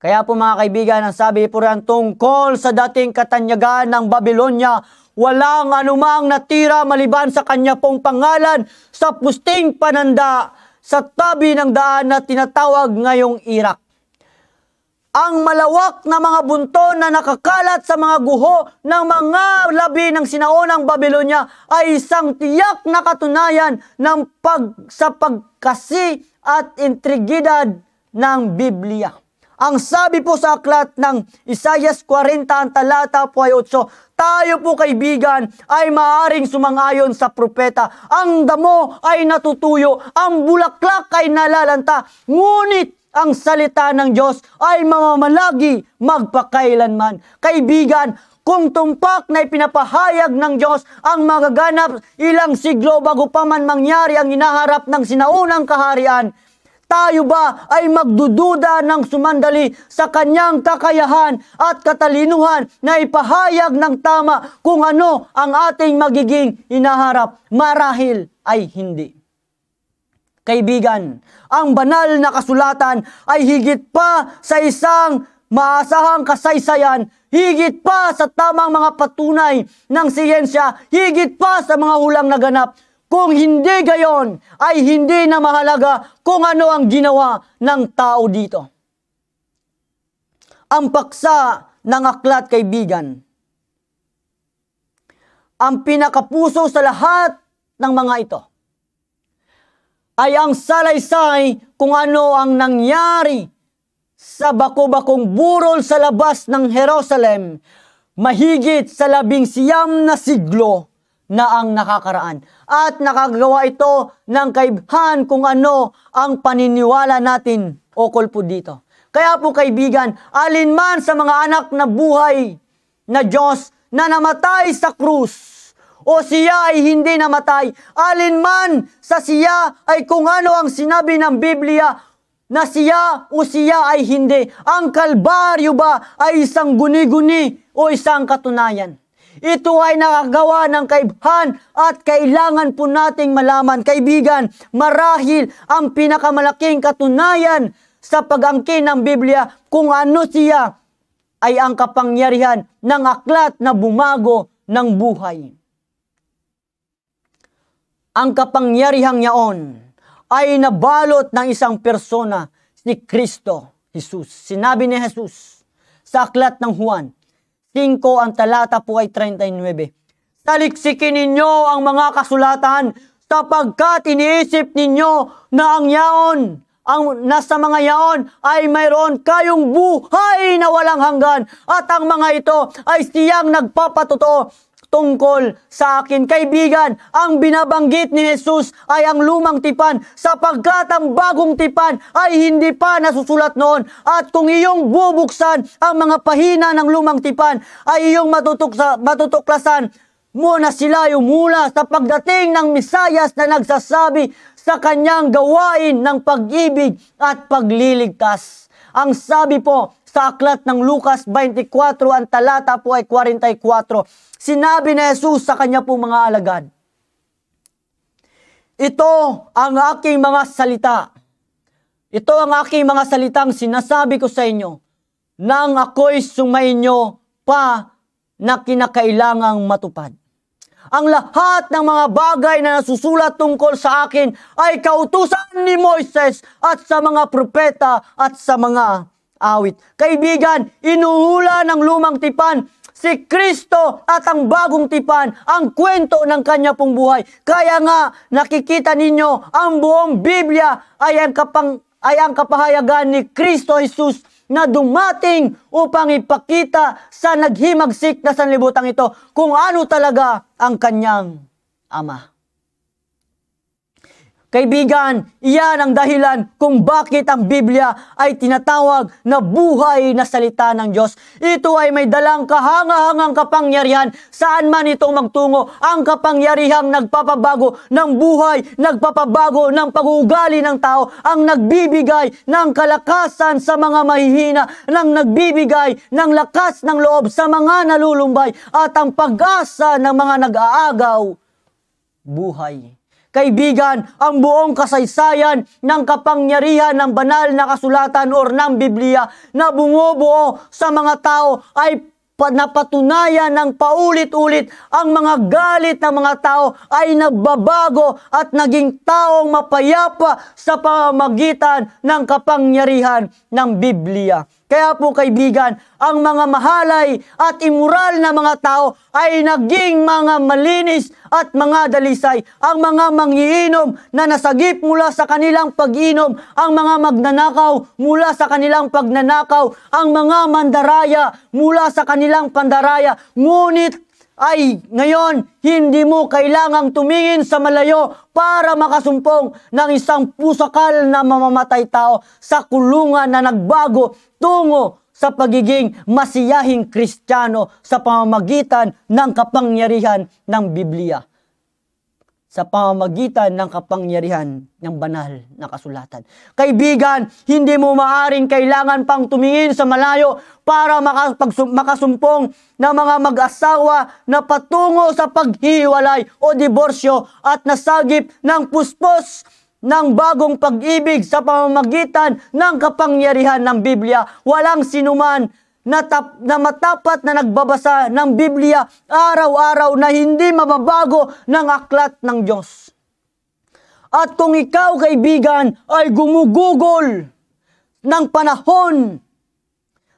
S1: Kaya po mga kaibigan, ang sabi po rin tungkol sa dating katanyagan ng Babylonia, walang anumang natira maliban sa kanya pong pangalan sa pusting pananda sa tabi ng daan na tinatawag ngayong Iraq. Ang malawak na mga bunto na nakakalat sa mga guho ng mga labi ng sinaunang Babylonia ay isang tiyak na katunayan ng pag, sa pagkasi at intrigidad ng Biblia. Ang sabi po sa aklat ng Isayas 40 ang talata po 8, tayo po kaibigan ay maaring sumangayon sa propeta. Ang damo ay natutuyo, ang bulaklak ay nalalanta, ngunit ang salita ng Diyos ay mamamalagi magpakailanman. Kaibigan, kung tumpak na ipinapahayag ng Diyos ang magaganap ilang siglo bago pa man mangyari ang hinaharap ng sinaunang kaharian, tayo ba ay magdududa ng sumandali sa kanyang kakayahan at katalinuhan na ipahayag ng tama kung ano ang ating magiging inaharap? Marahil ay hindi. Kaibigan, ang banal na kasulatan ay higit pa sa isang maasahang kasaysayan, higit pa sa tamang mga patunay ng siyensya, higit pa sa mga hulang naganap kung hindi gayon, ay hindi na mahalaga kung ano ang ginawa ng tao dito. Ang paksa ng aklat kaibigan. Ang pinakapuso sa lahat ng mga ito ay ang salaysay kung ano ang nangyari sa bako-bakong burol sa labas ng Jerusalem mahigit sa labing siyam na siglo na ang nakakaraan. At nakagawa ito ng kaibhan kung ano ang paniniwala natin o kulpo dito. Kaya po kaibigan, alinman sa mga anak na buhay na Diyos na namatay sa krus, o siya ay hindi namatay, alinman sa siya ay kung ano ang sinabi ng Biblia, na siya o siya ay hindi. Ang kalbaryo ba ay isang guni-guni o isang katunayan? Ito ay nakagawa ng kaibhan at kailangan po nating malaman, kaibigan, marahil ang pinakamalaking katunayan sa pagangkin ng Biblia kung ano siya ay ang kapangyarihan ng aklat na bumago ng buhay. Ang kapangyarihang yaon ay nabalot ng isang persona, si Kristo, Jesus. Sinabi ni Jesus sa aklat ng Juan, 5, ang talata po ay 39. Saliksikin ninyo ang mga kasulatan sapagkat iniisip ninyo na ang yaon, ang nasa mga yaon ay mayroon kayong buhay na walang hanggan at ang mga ito ay siyang nagpapatotoo tungkol sa akin. Kaibigan, ang binabanggit ni Jesus ay ang lumang tipan sapagkat ang bagong tipan ay hindi pa nasusulat noon. At kung iyong bubuksan ang mga pahina ng lumang tipan ay iyong matutuksa, matutuklasan muna sila yung mula sa pagdating ng Misayas na nagsasabi sa kanyang gawain ng pag-ibig at pagliligtas. Ang sabi po sa aklat ng Lucas 24, ang talata po ay 44. Sinabi ni Jesus sa kanya po mga alagad, Ito ang aking mga salita. Ito ang aking mga salitang sinasabi ko sa inyo nang ako'y sumainyo pa na kinakailangang matupad. Ang lahat ng mga bagay na nasusulat tungkol sa akin ay kautusan ni Moises at sa mga propeta at sa mga awit. Kaibigan, inuhula ng lumang tipan si Kristo at ang bagong tipan, ang kwento ng kanya pong buhay. Kaya nga, nakikita ninyo, ang buong Biblia ay ang, kapang, ay ang kapahayagan ni Kristo Jesus na dumating upang ipakita sa naghimagsik na sanlibutan ito kung ano talaga ang kanyang Ama. Kaibigan, iyan ang dahilan kung bakit ang Biblia ay tinatawag na buhay na salita ng Diyos. Ito ay may dalang kahanga-hangang kapangyarihan saan man ito magtungo. Ang kapangyarihang nagpapabago ng buhay, nagpapabago ng pag-uugali ng tao, ang nagbibigay ng kalakasan sa mga mahihina, nang nagbibigay ng lakas ng loob sa mga nalulumbay at ang pag-asa ng mga nag-aagaw. Buhay kaibigan, ang buong kasaysayan ng kapangyarihan ng banal na kasulatan or ng Biblia na bumubuo sa mga tao ay napatunayan ng paulit-ulit ang mga galit ng mga tao ay nagbabago at naging taong mapayapa sa pamagitan ng kapangyarihan ng Biblia. Kaya po kaibigan, ang mga mahalay at immoral na mga tao ay naging mga malinis at mga dalisay. Ang mga mangiinom na nasagip mula sa kanilang pag-inom, ang mga magnanakaw mula sa kanilang pagnanakaw, ang mga mandaraya mula sa kanilang pandaraya. Ngunit ay ngayon hindi mo kailangang tumingin sa malayo para makasumpong ng isang pusakal na mamamatay tao sa kulungan na nagbago tungo sa pagiging masiyahing kristyano sa pamamagitan ng kapangyarihan ng Biblia sa pamamagitan ng kapangyarihan ng banal na kasulatan. Kaibigan, hindi mo maaring kailangan pang tumingin sa malayo para makasumpong ng mga mag-asawa na patungo sa paghiwalay o diborsyo at nasagip ng puspos ng bagong pag-ibig sa pamamagitan ng kapangyarihan ng Biblia. Walang sinuman na, tap, na matapat na nagbabasa ng Biblia araw-araw na hindi mababago ng aklat ng Diyos. At kung ikaw kaibigan ay gumugugol ng panahon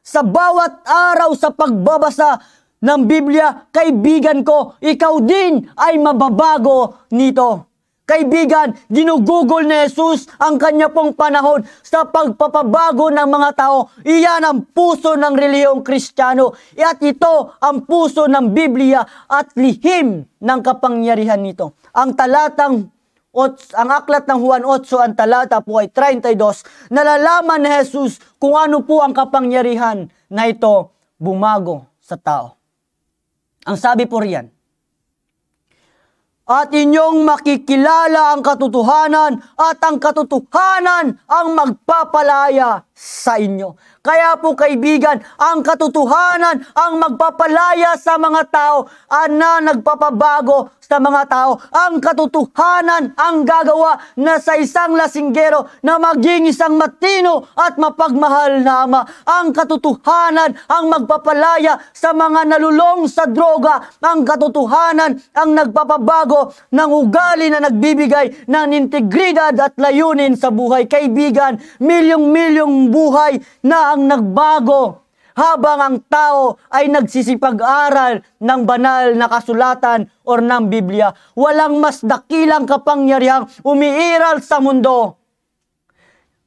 S1: sa bawat araw sa pagbabasa ng Biblia, kaibigan ko, ikaw din ay mababago nito. Kaibigan, ginugugol ni Jesus ang kanya pong panahon sa pagpapabago ng mga tao. Iyan ang puso ng reliyong kristyano. At ito ang puso ng Biblia at lihim ng kapangyarihan nito. Ang talatang ang aklat ng Juan 8, ang talata po ay 32, nalalaman ni Jesus kung ano po ang kapangyarihan na ito bumago sa tao. Ang sabi po riyan, at inyong makikilala ang katotohanan at ang katotohanan ang magpapalaya sa inyo. Kaya po kaibigan, ang katotohanan ang magpapalaya sa mga tao na nagpapabago sa mga tao. Ang katotohanan ang gagawa na sa isang lasinggero na maging isang matino at mapagmahal na ama. Ang katotohanan ang magpapalaya sa mga nalulong sa droga. Ang katotohanan ang nagpapabago ng ugali na nagbibigay ng integridad at layunin sa buhay. Kaibigan, milyong-milyong buhay na ang nagbago habang ang tao ay nagsisipag-aral ng banal na kasulatan o ng Biblia. Walang mas dakilang kapangyarihang umiiral sa mundo.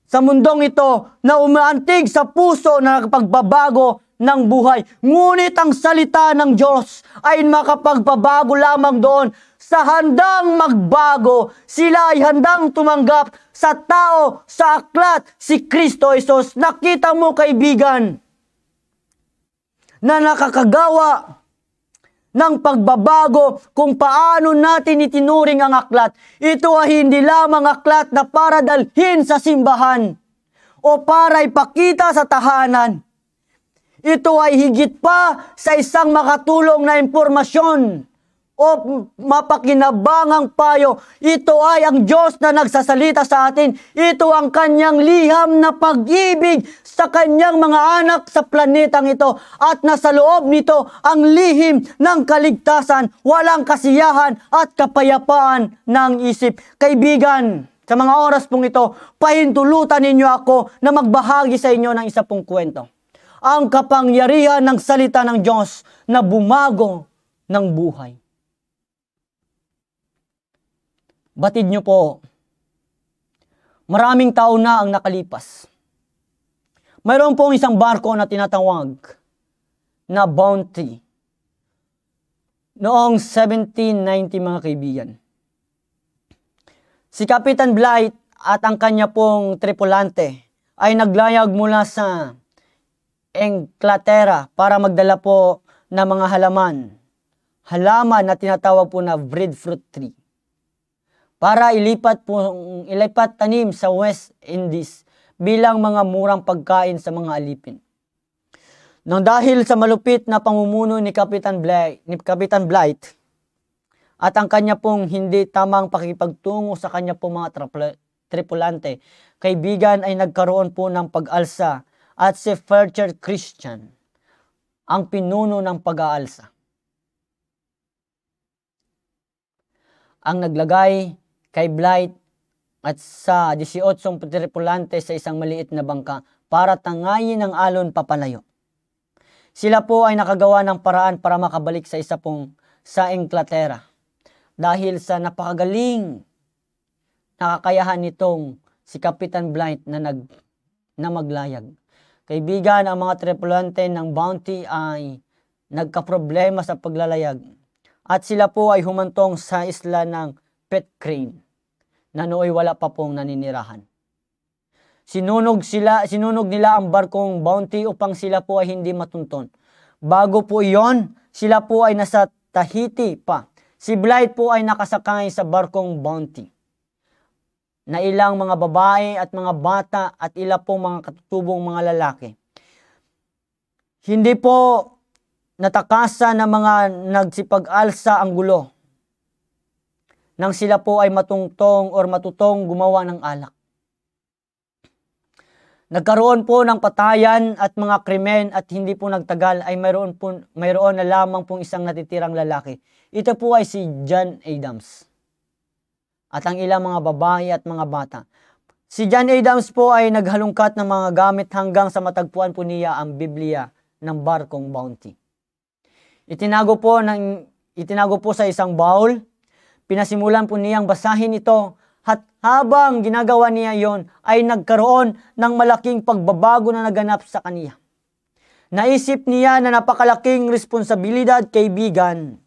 S1: Sa mundong ito na umaantig sa puso na pagbabago ng buhay. Ngunit ang salita ng Diyos ay makapagpabago lamang doon sa handang magbago. Sila ay handang tumanggap sa tao, sa aklat, si Kristo Isos. Nakita mo kaibigan na nakakagawa ng pagbabago kung paano natin itinuring ang aklat. Ito ay hindi lamang aklat na para dalhin sa simbahan o para ipakita sa tahanan ito ay higit pa sa isang makatulong na impormasyon o mapakinabangang payo. Ito ay ang Diyos na nagsasalita sa atin. Ito ang kanyang liham na pag-ibig sa kanyang mga anak sa planetang ito. At nasa loob nito ang lihim ng kaligtasan, walang kasiyahan at kapayapaan ng isip. Kaibigan, sa mga oras pong ito, pahintulutan ninyo ako na magbahagi sa inyo ng isa pong kwento ang kapangyarihan ng salita ng Diyos na bumago ng buhay. Batid niyo po, maraming tao na ang nakalipas. Mayroon pong isang barko na tinatawag na Bounty noong 1790 mga kaibigan. Si Kapitan Blight at ang kanya pong tripulante ay naglayag mula sa Englatera para magdala po ng mga halaman. Halaman na tinatawag po na breadfruit tree. Para ilipat po ilipat tanim sa West Indies bilang mga murang pagkain sa mga alipin. Nang dahil sa malupit na pamumuno ni Kapitan Blight, ni Kapitan Blight at ang kanya pong hindi tamang pakipagtungo sa kanya pong mga tripulante, kaibigan ay nagkaroon po ng pag-alsa at si Fletcher Christian ang pinuno ng pag-aalsa. Ang naglagay kay Blight at sa 18 tripulante sa isang maliit na bangka para tangayin ang alon papalayo. Sila po ay nakagawa ng paraan para makabalik sa isa pong sa Inglaterra dahil sa napakagaling nakakayahan nitong si Kapitan Blight na nag na maglayag. Kaibigan, ang mga tripulante ng Bounty ay nagkaproblema sa paglalayag at sila po ay humantong sa isla ng Pet Crane na nooy wala pa pong naninirahan. Sinunog, sila, sinunog nila ang barkong bounty upang sila po ay hindi matunton. Bago po iyon, sila po ay nasa Tahiti pa. Si Blythe po ay nakasakay sa barkong bounty na ilang mga babae at mga bata at ila pong mga katutubong mga lalaki. Hindi po natakasa ng mga nagsipag-alsa ang gulo nang sila po ay matungtong or matutong gumawa ng alak. Nagkaroon po ng patayan at mga krimen at hindi po nagtagal ay mayroon, po, mayroon na lamang pong isang natitirang lalaki. Ito po ay si John Adams at ang ilang mga babae at mga bata. Si John Adams po ay naghalungkat ng mga gamit hanggang sa matagpuan po niya ang Biblia ng barkong Bounty. Itinago po, ng, itinago po sa isang bowl, pinasimulan po niyang basahin ito at habang ginagawa niya yon ay nagkaroon ng malaking pagbabago na naganap sa kaniya. Naisip niya na napakalaking responsibilidad kay Bigan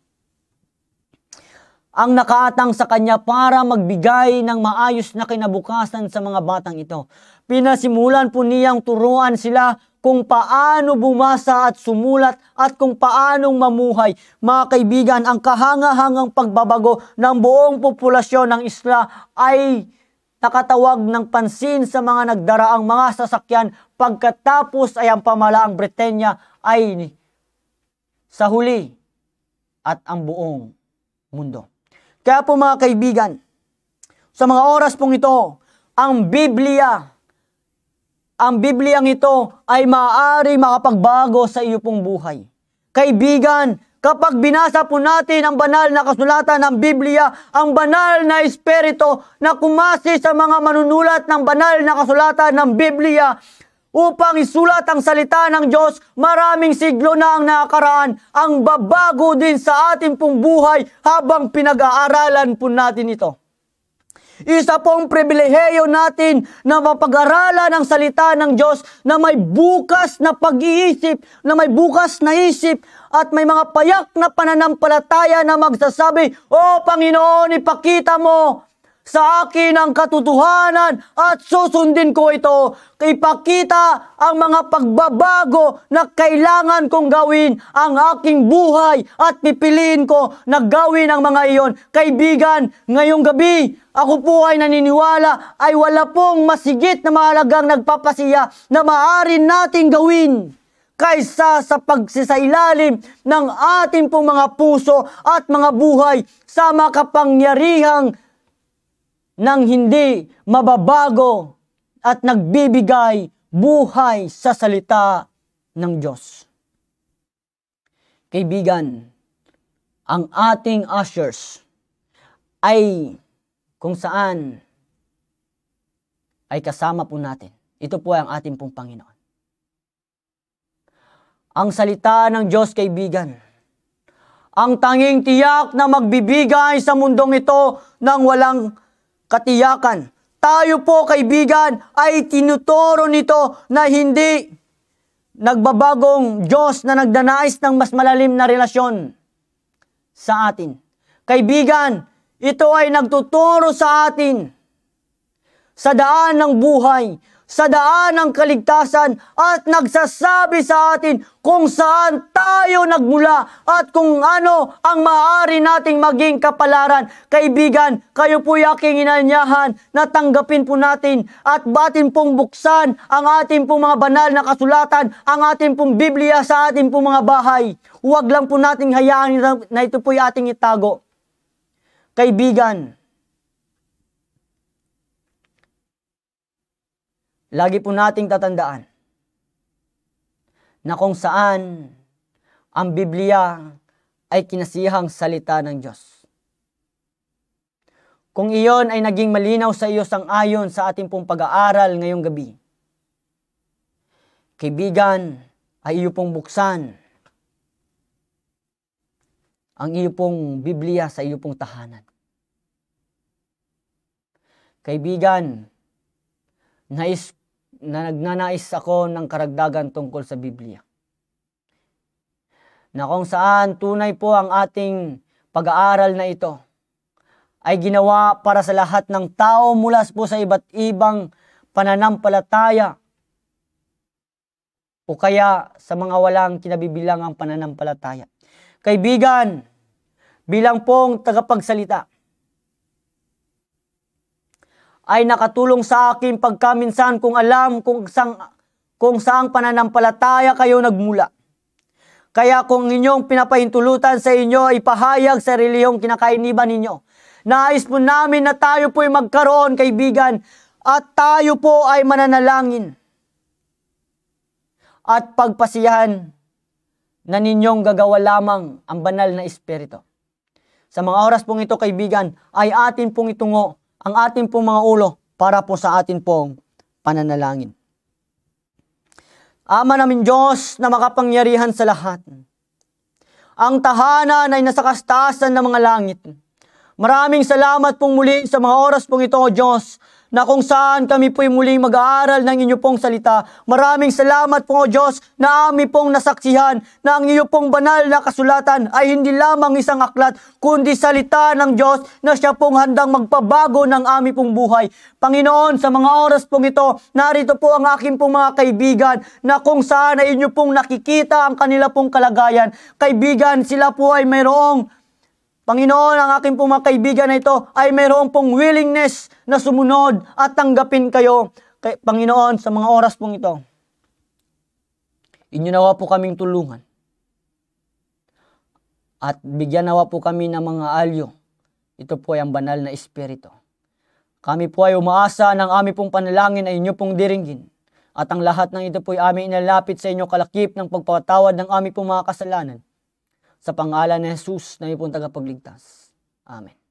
S1: ang nakatang sa kanya para magbigay ng maayos na kinabukasan sa mga batang ito. Pinasimulan po niyang turuan sila kung paano bumasa at sumulat at kung paanong mamuhay. Mga kaibigan, ang kahangahangang pagbabago ng buong populasyon ng isla ay nakatawag ng pansin sa mga nagdaraang mga sasakyan pagkatapos ay ang pamalaang Britanya ay sa huli at ang buong mundo. Kaya po mga kaibigan, sa mga oras pong ito, ang Biblia, ang Bibliang ito ay maaari makapagbago sa iyo pong buhay. Kaibigan, kapag binasa po natin ang banal na kasulatan ng Biblia, ang banal na Espiritu na kumasi sa mga manunulat ng banal na kasulatan ng Biblia, upang isulat ang salita ng Diyos. Maraming siglo na ang nakaraan, ang babago din sa ating pong buhay habang pinag-aaralan po natin ito. Isa pong pribileheyo natin na mapag-aralan ang salita ng Diyos na may bukas na pag-iisip, na may bukas na isip at may mga payak na pananampalataya na magsasabi, O Panginoon, ipakita mo sa akin ang katotohanan at susundin ko ito. Ipakita ang mga pagbabago na kailangan kong gawin ang aking buhay at pipiliin ko na gawin ang mga iyon. Kaibigan, ngayong gabi, ako po ay naniniwala ay wala pong masigit na mahalagang nagpapasiya na maari nating gawin kaysa sa pagsisailalim ng ating pong mga puso at mga buhay sa makapangyarihang ng hindi mababago at nagbibigay buhay sa salita ng Diyos. Kaibigan, ang ating ushers ay kung saan ay kasama po natin. Ito po ang ating pong Panginoon. Ang salita ng Diyos, kaibigan, ang tanging tiyak na magbibigay sa mundong ito ng walang katiyakan. Tayo po kaibigan ay tinuturo nito na hindi nagbabagong Diyos na nagdanais ng mas malalim na relasyon sa atin. Kaibigan, ito ay nagtuturo sa atin sa daan ng buhay, sa daan ng kaligtasan at nagsasabi sa atin kung saan tayo nagmula at kung ano ang maaari nating maging kapalaran. Kaibigan, kayo po yaking inanyahan na tanggapin po natin at batin pong buksan ang ating pong mga banal na kasulatan, ang ating pong Biblia sa ating pong mga bahay. Huwag lang po nating hayaan na ito po'y ating itago. Kaibigan, lagi po nating tatandaan na kung saan ang Biblia ay kinasihang salita ng Diyos. Kung iyon ay naging malinaw sa iyo sang ayon sa ating pong pag-aaral ngayong gabi, kaibigan, ay iyo pong buksan ang iyo pong Biblia sa iyo pong tahanan. Kaibigan, nais na nagnanais ako ng karagdagan tungkol sa Biblia. Na kung saan tunay po ang ating pag-aaral na ito ay ginawa para sa lahat ng tao mula po sa iba't ibang pananampalataya o kaya sa mga walang kinabibilangang pananampalataya. Kaibigan, bilang pong tagapagsalita, ay nakatulong sa akin pagkaminsan kung alam kung sang kung saang pananampalataya kayo nagmula. Kaya kung inyong pinapahintulutan sa inyo, ipahayag sa reliyong kinakainiban ninyo. Nais po namin na tayo po ay magkaroon, kaibigan, at tayo po ay mananalangin at pagpasiyahan na ninyong gagawa lamang ang banal na Espiritu. Sa mga oras pong ito, kaibigan, ay atin pong itungo ang ating pong mga ulo para po sa atin pong pananalangin. Ama namin Diyos na makapangyarihan sa lahat. Ang tahanan ay nasa kastasan ng mga langit. Maraming salamat pong muli sa mga oras pong ito, O Diyos, na kung saan kami po'y muling mag-aaral ng inyo pong salita. Maraming salamat po o Diyos na aming pong nasaksihan na ang inyo pong banal na kasulatan ay hindi lamang isang aklat kundi salita ng Diyos na siya pong handang magpabago ng aming pong buhay. Panginoon, sa mga oras pong ito, narito po ang aking pong mga kaibigan na kung saan ay inyo pong nakikita ang kanila pong kalagayan. Kaibigan, sila po ay mayroong Panginoon, ang aking pong mga kaibigan na ito ay mayroon pong willingness na sumunod at tanggapin kayo, kay, Panginoon, sa mga oras pong ito. Inyo nawa po kaming tulungan. At bigyan nawa po kami ng mga alyo. Ito po ay ang banal na espiritu. Kami po ay umaasa ng aming pong panalangin ay inyo pong diringgin. At ang lahat ng ito po ay aming inalapit sa inyo kalakip ng pagpatawad ng aming pong mga kasalanan sa pangalan ni Jesus na taga-pagligtas. Amen.